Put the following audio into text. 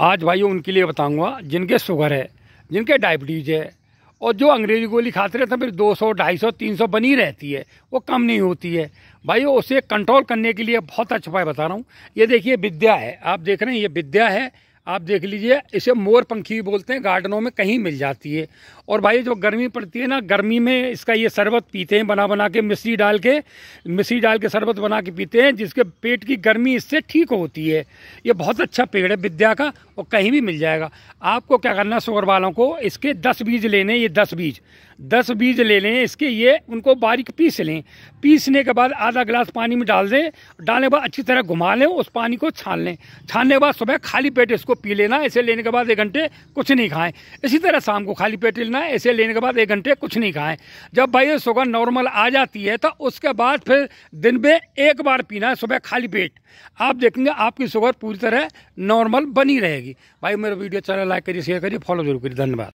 आज भाइयों उनके लिए बताऊंगा जिनके शुगर है जिनके डायबिटीज़ है और जो अंग्रेजी गोली खाते रहते हैं फिर 200, 250, 300 बनी रहती है वो कम नहीं होती है भाई उसे कंट्रोल करने के लिए बहुत अच्छा उपाय बता रहा हूँ ये देखिए विद्या है आप देख रहे हैं ये विद्या है आप देख लीजिए इसे मोर पंखी बोलते हैं गार्डनों में कहीं मिल जाती है और भाई जो गर्मी पड़ती है ना गर्मी में इसका ये शरबत पीते हैं बना बना के मिश्री डाल के मिश्री डाल के शरबत बना के पीते हैं जिसके पेट की गर्मी इससे ठीक होती है ये बहुत अच्छा पेड़ है विद्या का और कहीं भी मिल जाएगा आपको क्या करना है शुगर वालों को इसके दस बीज लेने ये दस बीज दस बीज ले लें इसके ये उनको बारीक पीस लें पीसने के बाद आधा गिलास पानी में डाल दें डालने के बाद अच्छी तरह घुमा लें उस पानी को छान लें छानने के बाद सुबह खाली पेट इसको को पी लेना ऐसे लेने के बाद एक घंटे कुछ नहीं खाएं इसी तरह शाम को खाली पेट लेना ऐसे लेने के बाद एक घंटे कुछ नहीं खाएं जब भाई शुगर नॉर्मल आ जाती है तो उसके बाद फिर दिन में एक बार पीना है सुबह खाली पेट आप देखेंगे आपकी शुगर पूरी तरह नॉर्मल बनी रहेगी भाई मेरा वीडियो चैनल लाइक करिए शेयर करिए फॉलो जरूर करिए धन्यवाद